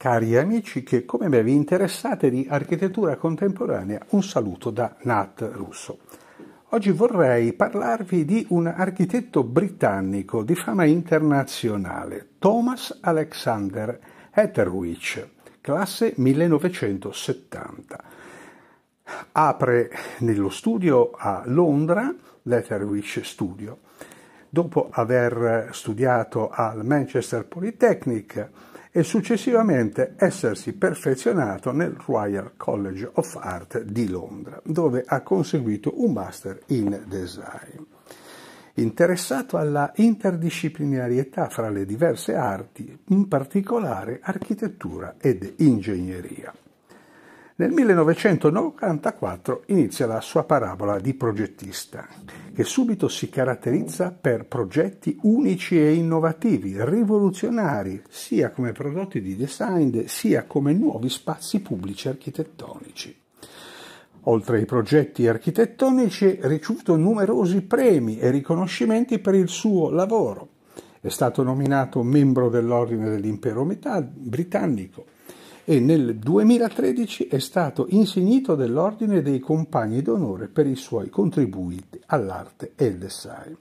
Cari amici che come me vi interessate di architettura contemporanea, un saluto da Nat Russo. Oggi vorrei parlarvi di un architetto britannico di fama internazionale, Thomas Alexander Etherwich, classe 1970. Apre nello studio a Londra, l'Etherwich Studio. Dopo aver studiato al Manchester Polytechnic, e successivamente essersi perfezionato nel Royal College of Art di Londra, dove ha conseguito un master in design. Interessato alla interdisciplinarietà fra le diverse arti, in particolare architettura ed ingegneria. Nel 1994 inizia la sua parabola di progettista che subito si caratterizza per progetti unici e innovativi, rivoluzionari, sia come prodotti di design sia come nuovi spazi pubblici architettonici. Oltre ai progetti architettonici, ha ricevuto numerosi premi e riconoscimenti per il suo lavoro. È stato nominato membro dell'Ordine dell'Impero Britannico, e nel 2013 è stato insignito dell'Ordine dei Compagni d'Onore per i suoi contributi all'arte e al design.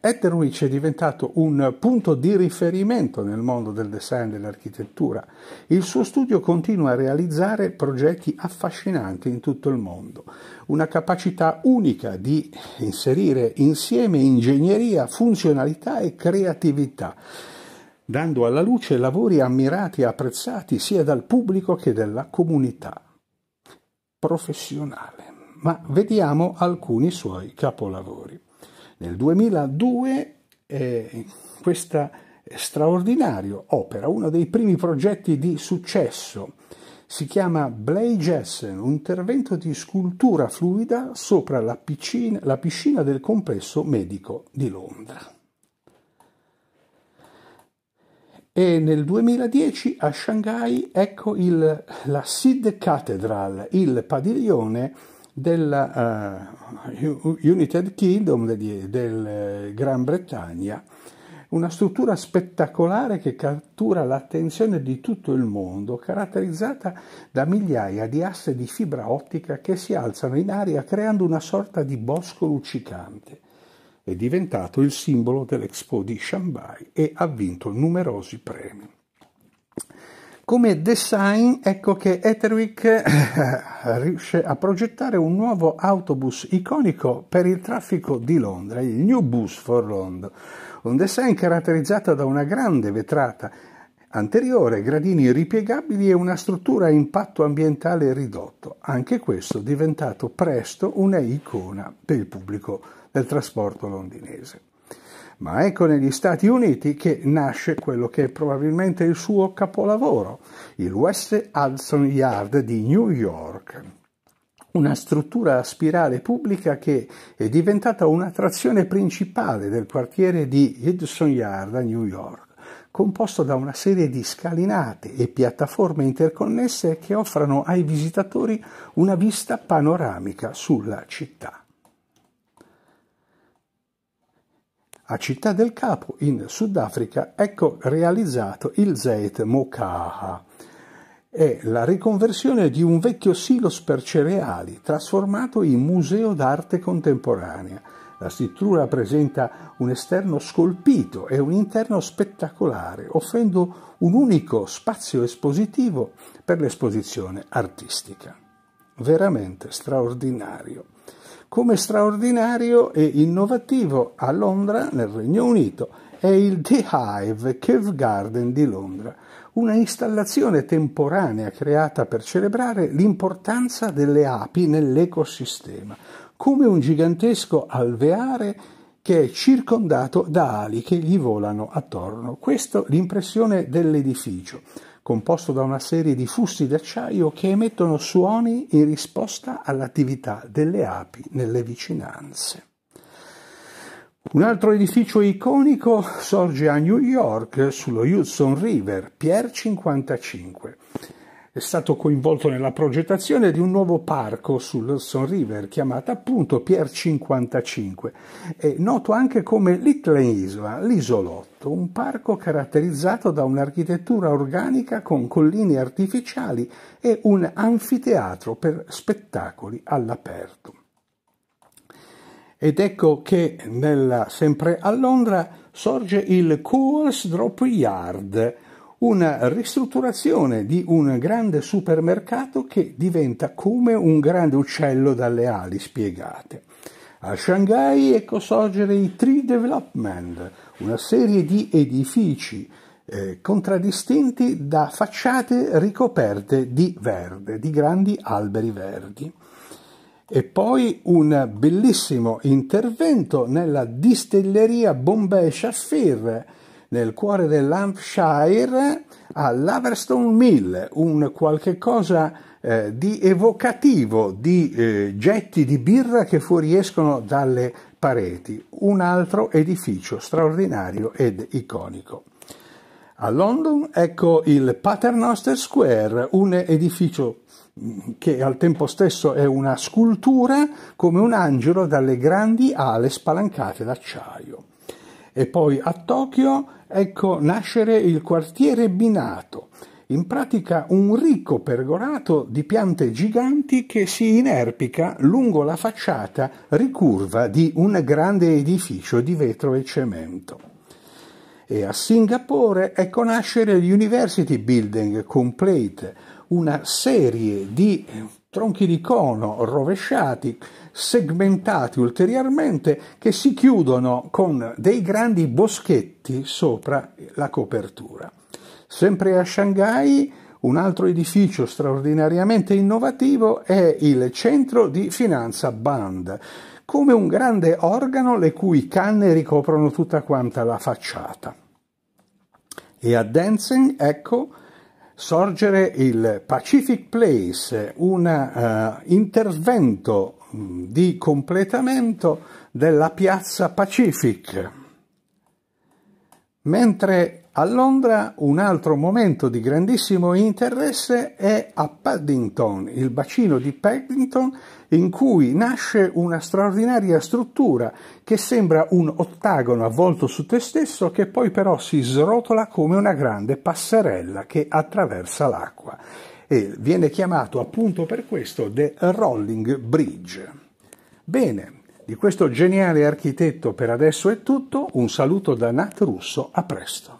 Etterwich è diventato un punto di riferimento nel mondo del design e dell'architettura. Il suo studio continua a realizzare progetti affascinanti in tutto il mondo, una capacità unica di inserire insieme ingegneria, funzionalità e creatività dando alla luce lavori ammirati e apprezzati sia dal pubblico che dalla comunità professionale. Ma vediamo alcuni suoi capolavori. Nel 2002 eh, questa straordinaria opera, uno dei primi progetti di successo, si chiama Blay Jessen, un intervento di scultura fluida sopra la piscina, la piscina del complesso medico di Londra. e nel 2010 a Shanghai ecco il, la Sid Cathedral, il padiglione della uh, United Kingdom del, del Gran Bretagna, una struttura spettacolare che cattura l'attenzione di tutto il mondo, caratterizzata da migliaia di asse di fibra ottica che si alzano in aria creando una sorta di bosco luccicante. È diventato il simbolo dell'Expo di Shanghai e ha vinto numerosi premi. Come design, ecco che Etherwick eh, riesce a progettare un nuovo autobus iconico per il traffico di Londra, il New Bus for London, un design caratterizzato da una grande vetrata anteriore, gradini ripiegabili e una struttura a impatto ambientale ridotto, anche questo diventato presto una icona per il pubblico del trasporto londinese. Ma ecco negli Stati Uniti che nasce quello che è probabilmente il suo capolavoro, il West Hudson Yard di New York, una struttura a spirale pubblica che è diventata un'attrazione principale del quartiere di Hudson Yard a New York composto da una serie di scalinate e piattaforme interconnesse che offrono ai visitatori una vista panoramica sulla città. A Città del Capo, in Sudafrica, ecco realizzato il Zeit Mokaha. È la riconversione di un vecchio silos per cereali, trasformato in museo d'arte contemporanea la struttura presenta un esterno scolpito e un interno spettacolare, offrendo un unico spazio espositivo per l'esposizione artistica. Veramente straordinario. Come straordinario e innovativo a Londra, nel Regno Unito, è il The Hive Cave Garden di Londra, una installazione temporanea creata per celebrare l'importanza delle api nell'ecosistema, come un gigantesco alveare che è circondato da ali che gli volano attorno. Questa è l'impressione dell'edificio, composto da una serie di fusti d'acciaio che emettono suoni in risposta all'attività delle api nelle vicinanze. Un altro edificio iconico sorge a New York sullo Hudson River, Pier 55. È stato coinvolto nella progettazione di un nuovo parco sull'Hudson River chiamato appunto Pier 55, e noto anche come Little Isla, l'isolotto, un parco caratterizzato da un'architettura organica con colline artificiali e un anfiteatro per spettacoli all'aperto. Ed ecco che nella, sempre a Londra sorge il Coors Drop Yard, una ristrutturazione di un grande supermercato che diventa come un grande uccello dalle ali spiegate. A Shanghai ecco sorgere i Tree Development, una serie di edifici eh, contraddistinti da facciate ricoperte di verde, di grandi alberi verdi e poi un bellissimo intervento nella distilleria Bombay Shafir nel cuore dell'Hampshire a Laverstone Mill, un qualche cosa eh, di evocativo di eh, getti di birra che fuoriescono dalle pareti, un altro edificio straordinario ed iconico. A London ecco il Paternoster Square, un edificio che al tempo stesso è una scultura come un angelo dalle grandi ale spalancate d'acciaio. E poi a Tokyo ecco nascere il quartiere binato, in pratica un ricco pergolato di piante giganti che si inerpica lungo la facciata ricurva di un grande edificio di vetro e cemento. E a Singapore ecco nascere l'University Building Complete, una serie di tronchi di cono rovesciati, segmentati ulteriormente, che si chiudono con dei grandi boschetti sopra la copertura. Sempre a Shanghai, un altro edificio straordinariamente innovativo è il Centro di Finanza Band, come un grande organo le cui canne ricoprono tutta quanta la facciata. E a Denzing, ecco, sorgere il Pacific Place, un uh, intervento mm, di completamento della piazza Pacific. Mentre a Londra un altro momento di grandissimo interesse è a Paddington, il bacino di Paddington in cui nasce una straordinaria struttura che sembra un ottagono avvolto su te stesso che poi però si srotola come una grande passerella che attraversa l'acqua e viene chiamato appunto per questo The Rolling Bridge. Bene, di questo geniale architetto per adesso è tutto, un saluto da Nat Russo, a presto.